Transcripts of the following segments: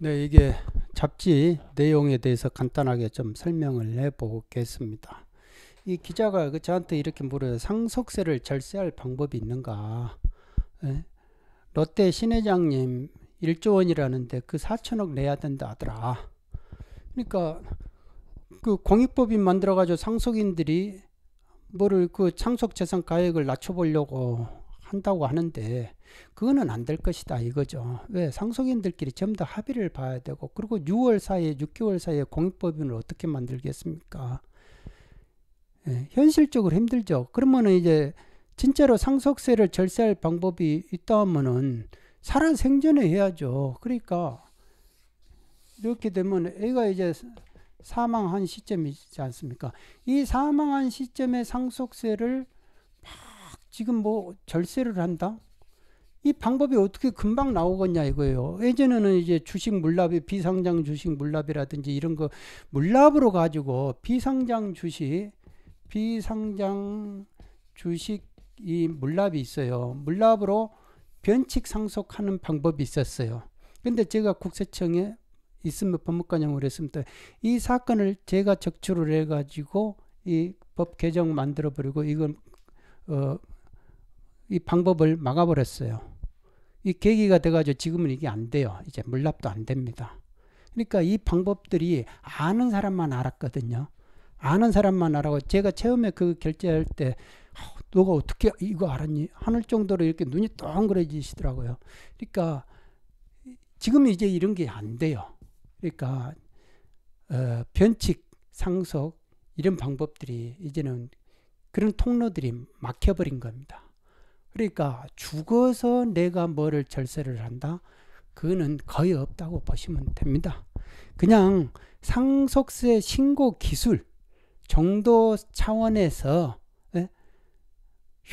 네, 이게 잡지 내용에 대해서 간단하게 좀 설명을 해보겠습니다. 이 기자가 그 저한테 이렇게 물어요. 상속세를 절세할 방법이 있는가? 에? 예? 롯데 신회장님 1조 원이라는데 그 4천억 내야 된다 하더라. 그러니까 그 공익법이 만들어가지고 상속인들이 뭐를 그 상속재산 가액을 낮춰보려고 한다고 하는데 그거는 안 될 것이다 이거죠. 왜 상속인들끼리 좀 더 합의를 봐야 되고 그리고 6월 사이에 6개월 사이에 공익법인을 어떻게 만들겠습니까? 예, 현실적으로 힘들죠. 그러면은 이제 진짜로 상속세를 절세할 방법이 있다 하면은 살아 생전에 해야죠. 그러니까 이렇게 되면 애가 이제 사망한 시점이지 않습니까? 이 사망한 시점에 상속세를 지금 뭐 절세를 한다? 이 방법이 어떻게 금방 나오겠냐 이거예요. 예전에는 이제 주식 물납이 비상장 주식 물납이라든지 이런 거 물납으로 가지고 비상장 주식 비상장 주식 이 물납이 있어요. 물납으로 변칙 상속하는 방법이 있었어요. 근데 제가 국세청에 있으면 법무과장으로 했습니다. 이 사건을 제가 적출을 해가지고 이 법 개정 만들어 버리고 이건 어이 방법을 막아버렸어요. 이 계기가 돼가지고 지금은 이게 안 돼요. 이제 물납도 안 됩니다. 그러니까 이 방법들이 아는 사람만 알았거든요. 아는 사람만 알아고 제가 처음에 그 결제할 때 아, 너가 어떻게 이거 알았니? 하늘 정도로 이렇게 눈이 동그래지시더라고요. 그러니까 지금 이제 이런 게 안 돼요. 그러니까 어, 변칙, 상속 이런 방법들이 이제는 그런 통로들이 막혀버린 겁니다. 그러니까 죽어서 내가 뭐를 절세를 한다? 그거는 거의 없다고 보시면 됩니다. 그냥 상속세 신고 기술 정도 차원에서 예,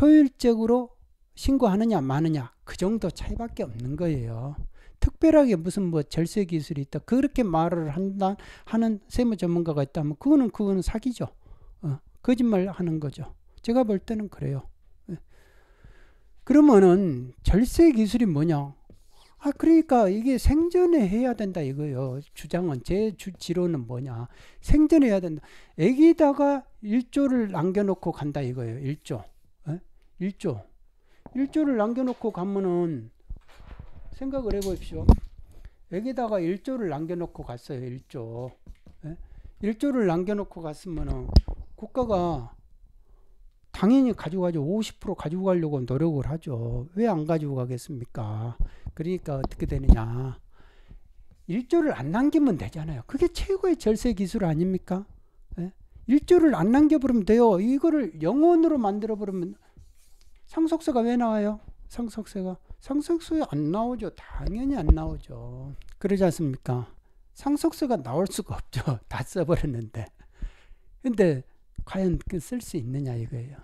효율적으로 신고하느냐 마느냐 그 정도 차이밖에 없는 거예요. 특별하게 무슨 뭐 절세 기술이 있다 그렇게 말을 한다 하는 세무 전문가가 있다면 그거는 그거는 사기죠. 어, 거짓말 하는 거죠. 제가 볼 때는 그래요. 그러면은 절세 기술이 뭐냐? 아 그러니까 이게 생전에 해야 된다 이거요. 주장은 제 주, 지론은 뭐냐? 생전에 해야 된다. 애기다가 일조를 남겨놓고 간다 이거예요. 일조, 에? 예? 일조, 일조를 남겨놓고 가면은 생각을 해보십시오. 애기다가 일조를 남겨놓고 갔어요. 일조, 에? 예? 일조를 남겨놓고 갔으면은 국가가 당연히 가지고 가죠. 50% 가지고 가려고 노력을 하죠. 왜 안 가지고 가겠습니까? 그러니까 어떻게 되느냐. 일조를안 남기면 되잖아요. 그게 최고의 절세 기술 아닙니까? 예? 일조를안 남겨버리면 돼요. 이거를 영혼으로 만들어버리면 상속세가 왜 나와요? 상속세가. 상속세 안 나오죠. 당연히 안 나오죠. 그러지 않습니까? 상속세가 나올 수가 없죠. 다 써버렸는데. 근데 과연 그 쓸수 있느냐 이거예요.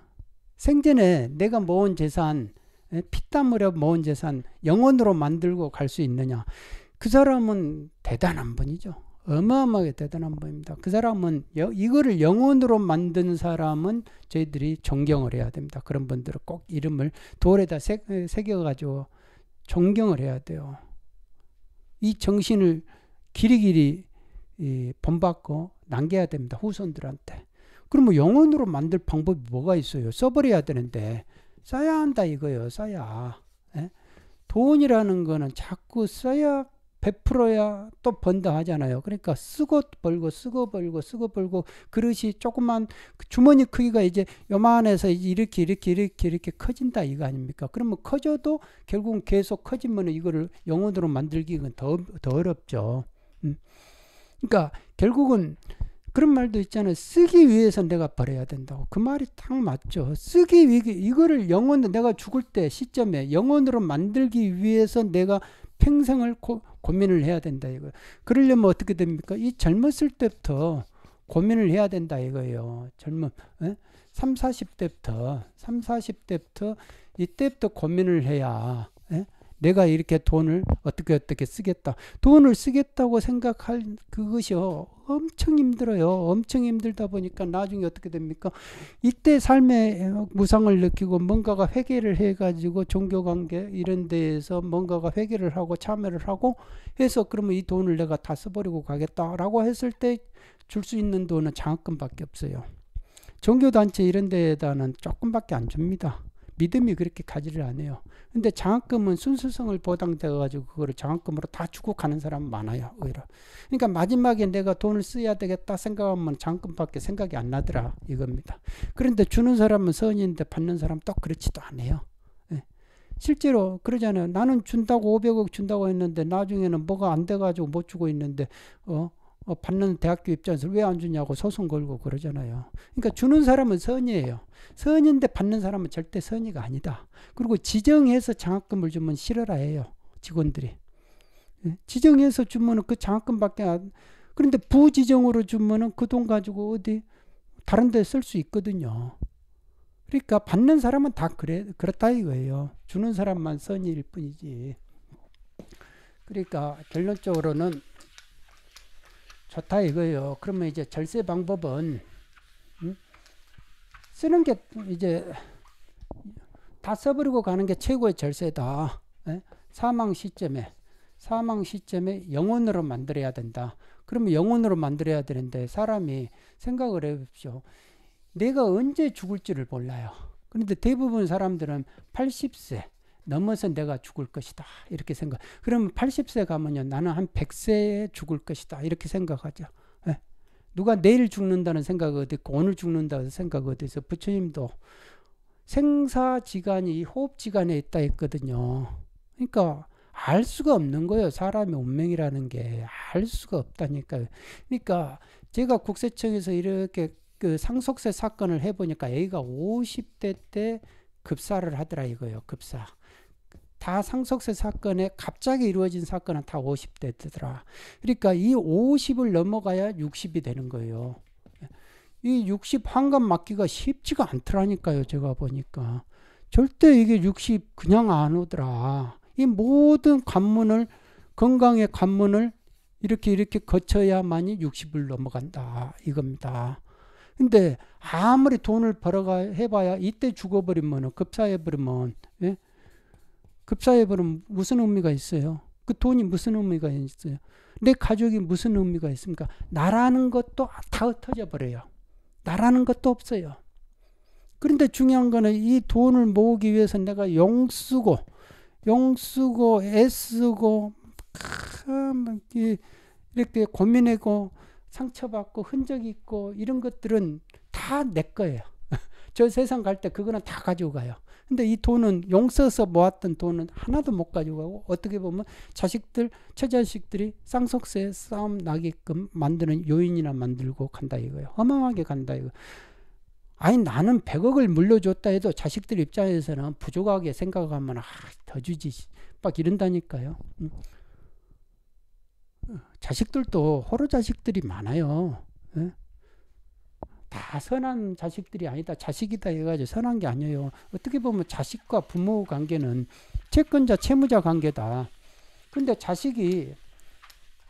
생전에 내가 모은 재산, 피땀 흘려 모은 재산 영혼으로 만들고 갈 수 있느냐. 그 사람은 대단한 분이죠. 어마어마하게 대단한 분입니다. 그 사람은 여, 이거를 영혼으로 만든 사람은 저희들이 존경을 해야 됩니다. 그런 분들은 꼭 이름을 돌에다 새, 새겨가지고 존경을 해야 돼요. 이 정신을 길이길이 이 본받고 남겨야 됩니다. 후손들한테. 그럼 뭐 영혼으로 만들 방법이 뭐가 있어요? 써버려야 되는데 써야 한다 이거예요. 써야. 예? 돈이라는 거는 자꾸 써야 베풀어야 또 번다 하잖아요. 그러니까 쓰고 벌고 쓰고 벌고 쓰고 벌고 그릇이 조그만 그 주머니 크기가 이제 요만해서 이제 이렇게 이렇게 이렇게 이렇게 커진다 이거 아닙니까? 그러면 뭐 커져도 결국은 계속 커지면 이거를 영혼으로 만들기는 더, 더 어렵죠. 음. 그러니까 결국은 그런 말도 있잖아요. 쓰기 위해서 내가 버려야 된다고. 그 말이 딱 맞죠. 쓰기 위해 이거를 영혼 내가 죽을 때 시점에 영혼으로 만들기 위해서 내가 평생을 고, 민을 해야 된다 이거. 그러려면 어떻게 됩니까? 이 젊었을 때부터 고민을 해야 된다 이거예요. 젊은 에? 3, 40대부터 3, 40대부터 이때부터 고민을 해야 에? 내가 이렇게 돈을 어떻게 어떻게 쓰겠다. 돈을 쓰겠다고 생각할 그것이 엄청 힘들어요. 엄청 힘들다 보니까 나중에 어떻게 됩니까? 이때 삶의 무상을 느끼고 뭔가가 회개를 해가지고 종교관계 이런 데에서 뭔가가 회개를 하고 참여를 하고 해서 그러면 이 돈을 내가 다 써버리고 가겠다라고 했을 때 줄 수 있는 돈은 장학금밖에 없어요. 종교단체 이런 데에다는 조금밖에 안 줍니다. 믿음이 그렇게 가지를 않아요. 근데 장학금은 순수성을 보장돼 가지고 그거를 장학금으로 다 주고 가는 사람 많아요. 오히려. 그러니까 마지막에 내가 돈을 써야 되겠다 생각하면 장학금밖에 생각이 안 나더라 이겁니다. 그런데 주는 사람은 선인데 받는 사람 또 그렇지도 않아요. 예. 실제로 그러잖아요. 나는 준다고 500억 준다고 했는데 나중에는 뭐가 안 돼가지고 못 주고 있는데 어 어, 받는 대학교 입장에서 왜 안 주냐고 소송 걸고 그러잖아요. 그러니까 주는 사람은 선의예요. 선인데 받는 사람은 절대 선의가 아니다. 그리고 지정해서 장학금을 주면 싫어라 해요. 직원들이. 예? 지정해서 주면그 장학금밖에 안 그런데 부지정으로 주면그 돈 가지고 어디 다른 데 쓸 수 있거든요. 그러니까 받는 사람은 다 그래 그렇다 이거예요. 주는 사람만 선의일 뿐이지. 그러니까 결론적으로는 좋다 이거예요. 그러면 이제 절세 방법은 음? 쓰는 게 이제 다 써버리고 가는 게 최고의 절세다. 에? 예? 사망 시점에 사망 시점에 영혼으로 만들어야 된다. 그러면 영혼으로 만들어야 되는데 사람이 생각을 해봅시오. 내가 언제 죽을지를 몰라요. 그런데 대부분 사람들은 80세, 넘어서 내가 죽을 것이다. 이렇게 생각. 그럼 80세 가면요. 나는 한 100세에 죽을 것이다. 이렇게 생각하죠. 예. 누가 내일 죽는다는 생각 어디 있고 오늘 죽는다는 생각 어디 있어. 부처님도 생사지간이 호흡지간에 있다 했거든요. 그러니까 알 수가 없는 거예요. 사람의 운명이라는 게 알 수가 없다니까요. 그러니까 제가 국세청에서 이렇게 그 상속세 사건을 해보니까 A가 50대 때 급사를 하더라 이거예요. 급사. 다 상속세 사건에 갑자기 이루어진 사건은 다 50대더라. 그러니까 이 50을 넘어가야 60이 되는 거예요. 이 60 환갑 맞기가 쉽지가 않더라니까요. 제가 보니까. 절대 이게 60 그냥 안 오더라. 이 모든 관문을 건강의 관문을 이렇게 이렇게 거쳐야만이 60을 넘어간다 이겁니다. 근데 아무리 돈을 벌어가 해봐야 이때 죽어버리면 급사해버리면 예? 급사해버리면 무슨 의미가 있어요? 그 돈이 무슨 의미가 있어요? 내 가족이 무슨 의미가 있습니까? 나라는 것도 다 흩어져 버려요. 나라는 것도 없어요. 그런데 중요한 거는 이 돈을 모으기 위해서 내가 영 쓰고, 영 쓰고, 애쓰고, 이렇게 고민하고, 상처받고, 흔적 있고, 이런 것들은 다 내 거예요. 저 세상 갈 때 그거는 다 가지고 가요. 근데 이 돈은 용서서 모았던 돈은 하나도 못 가지고 가고 어떻게 보면 자식들, 처자식들이 쌍속세 싸움 나게끔 만드는 요인이나 만들고 간다 이거예요. 허망하게 간다 이거. 아니 나는 100억을 물려줬다 해도 자식들 입장에서는 부족하게 생각하면 아, 더 주지 막 이런다니까요. 음. 어, 자식들도 호러 자식들이 많아요. 응? 예? 다 선한 자식들이 아니다. 자식이다 해가지고 선한 게 아니에요. 어떻게 보면 자식과 부모 관계는 채권자 채무자 관계다. 근데 자식이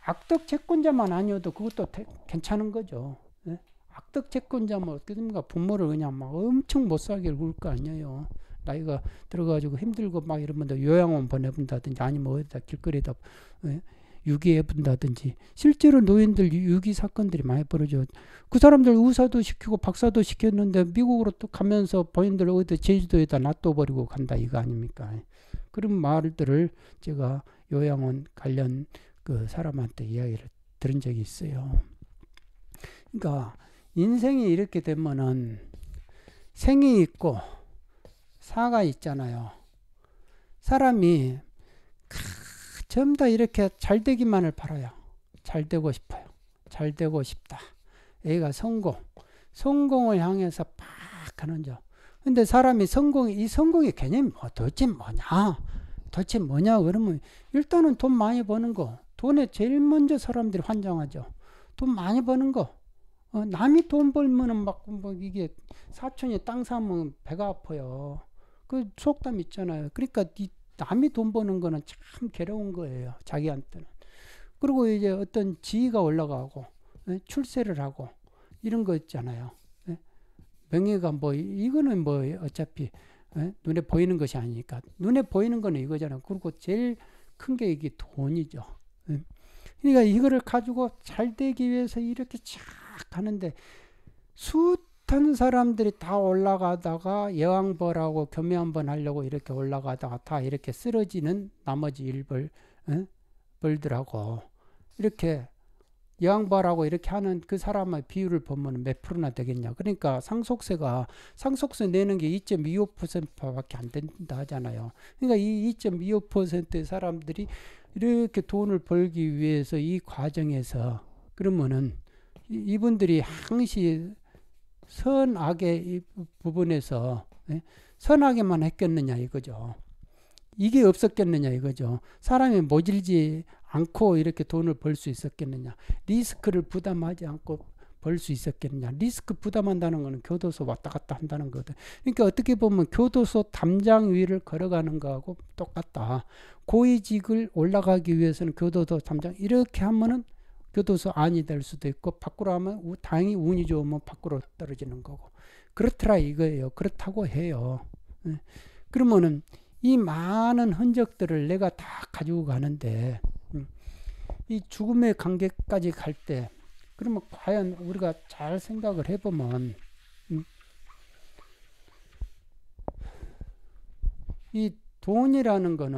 악덕 채권자만 아니어도 그것도 괜찮은 거죠. 예? 악덕 채권자 뭐 어떻게든가 부모를 그냥 막 엄청 못 살게 굴 거 아니에요. 나이가 들어가지고 힘들고 막 이러면 요양원 보내본다든지 아니면 어디다 길거리다 예? 유기해 본다든지 실제로 노인들 유기 사건들이 많이 벌어져. 그 사람들 의사도 시키고 박사도 시켰는데 미국으로 또 가면서 본인들 어디 제주도에다 놔둬버리고 간다 이거 아닙니까? 그런 말들을 제가 요양원 관련 그 사람한테 이야기를 들은 적이 있어요. 그러니까 인생이 이렇게 되면은 생이 있고 사가 있잖아요. 사람이 전부 다 이렇게 잘 되기만을 바라요. 잘 되고 싶어요. 잘 되고 싶다. 애가 성공. 성공을 향해서 팍 하는 점. 근데 사람이 성공이, 이 성공의 개념이 뭐, 도대체 뭐냐? 도대체 뭐냐? 그러면 일단은 돈 많이 버는 거. 돈에 제일 먼저 사람들이 환장하죠. 돈 많이 버는 거. 어, 남이 돈 벌면은 막, 뭐 이게 사촌이 땅 사면 배가 아파요. 그 속담 있잖아요. 그러니까 이 남이 돈 버는 거는 참 괴로운 거예요. 자기한테는. 그리고 이제 어떤 지위가 올라가고 예, 출세를 하고 이런 거 있잖아요. 예, 명예가 뭐 이거는 뭐 어차피 예, 눈에 보이는 것이 아니니까 눈에 보이는 거는 이거잖아요. 그리고 제일 큰 게 이게 돈이죠. 그러니까 이거를 가지고 잘 되기 위해서 이렇게 쫙 하는데 수 못하 사람들이 다 올라가다가 여왕벌하고 겸해 한번 하려고 이렇게 올라가다가 다 이렇게 쓰러지는 나머지 일벌 응? 벌들하고 이렇게 여왕벌하고 이렇게 하는 그 사람의 비율을 보면 몇 프로나 되겠냐 그러니까 상속세가 상속세 내는 게 2.25%밖에 안 된다 하잖아요 그러니까 이 2.25%의 사람들이 이렇게 돈을 벌기 위해서 이 과정에서 그러면은 이분들이 항시 선악의 이 부분에서 예, 선악에만 했겠느냐 이거죠. 이게 없었겠느냐 이거죠. 사람이 모질지 않고 이렇게 돈을 벌 수 있었겠느냐. 리스크를 부담하지 않고 벌 수 있었겠느냐. 리스크 부담한다는 것은 교도소 왔다 갔다 한다는 거거든. 그러니까 어떻게 보면 교도소 담장 위를 걸어가는 거하고 똑같다. 고위직을 올라가기 위해서는 교도소 담장 이렇게 하면은 교도소 안이 될 수도 있고 밖으로 하면 우, 다행히 운이 좋으면 밖으로 떨어지는 거고 그렇더라 이거예요. 그렇다고 해요. 예. 그러면은 이 많은 흔적들을 내가 다 가지고 가는데 음, 이 죽음의 관계까지 갈 때 그러면 과연 우리가 잘 생각을 해보면 음, 이 돈이라는 거는